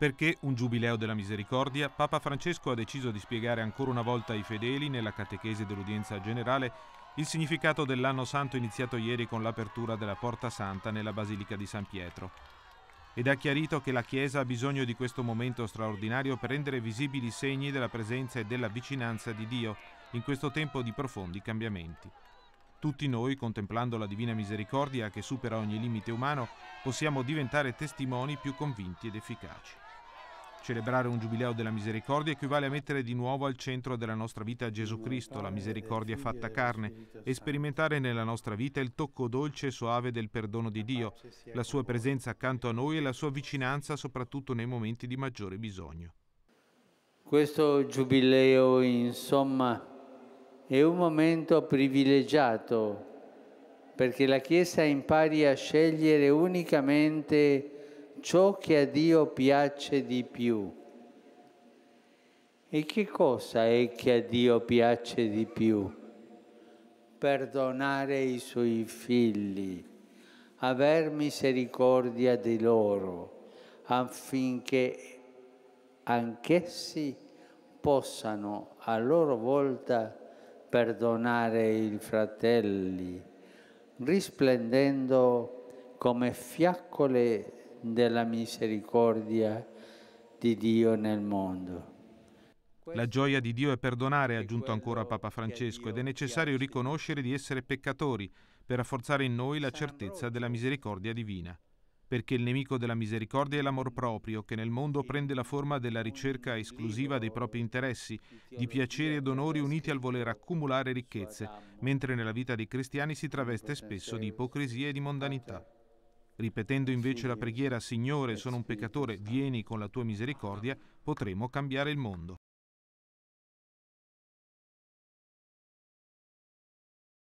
Perché un giubileo della misericordia, Papa Francesco ha deciso di spiegare ancora una volta ai fedeli, nella catechese dell'udienza generale, il significato dell'anno santo iniziato ieri con l'apertura della Porta Santa nella Basilica di San Pietro. Ed ha chiarito che la Chiesa ha bisogno di questo momento straordinario per rendere visibili i segni della presenza e della vicinanza di Dio in questo tempo di profondi cambiamenti. Tutti noi, contemplando la divina misericordia che supera ogni limite umano, possiamo diventare testimoni più convinti ed efficaci. Celebrare un giubileo della misericordia equivale a mettere di nuovo al centro della nostra vita Gesù Cristo, la misericordia fatta carne, e sperimentare nella nostra vita il tocco dolce e soave del perdono di Dio, la sua presenza accanto a noi e la sua vicinanza soprattutto nei momenti di maggiore bisogno. Questo giubileo, insomma, è un momento privilegiato perché la Chiesa impari a scegliere unicamente ciò che a Dio piace di più. E che cosa è che a Dio piace di più? Perdonare i suoi figli, aver misericordia di loro, affinché anch'essi possano a loro volta perdonare i fratelli, risplendendo come fiaccole della misericordia di Dio nel mondo. La gioia di Dio è perdonare, ha aggiunto ancora Papa Francesco, ed è necessario riconoscere di essere peccatori per rafforzare in noi la certezza della misericordia divina. Perché il nemico della misericordia è l'amor proprio, che nel mondo prende la forma della ricerca esclusiva dei propri interessi, di piaceri ed onori uniti al voler accumulare ricchezze, mentre nella vita dei cristiani si traveste spesso di ipocrisia e di mondanità. Ripetendo invece la preghiera Signore, eh, sono un peccatore, vieni con la tua misericordia, potremo cambiare il mondo.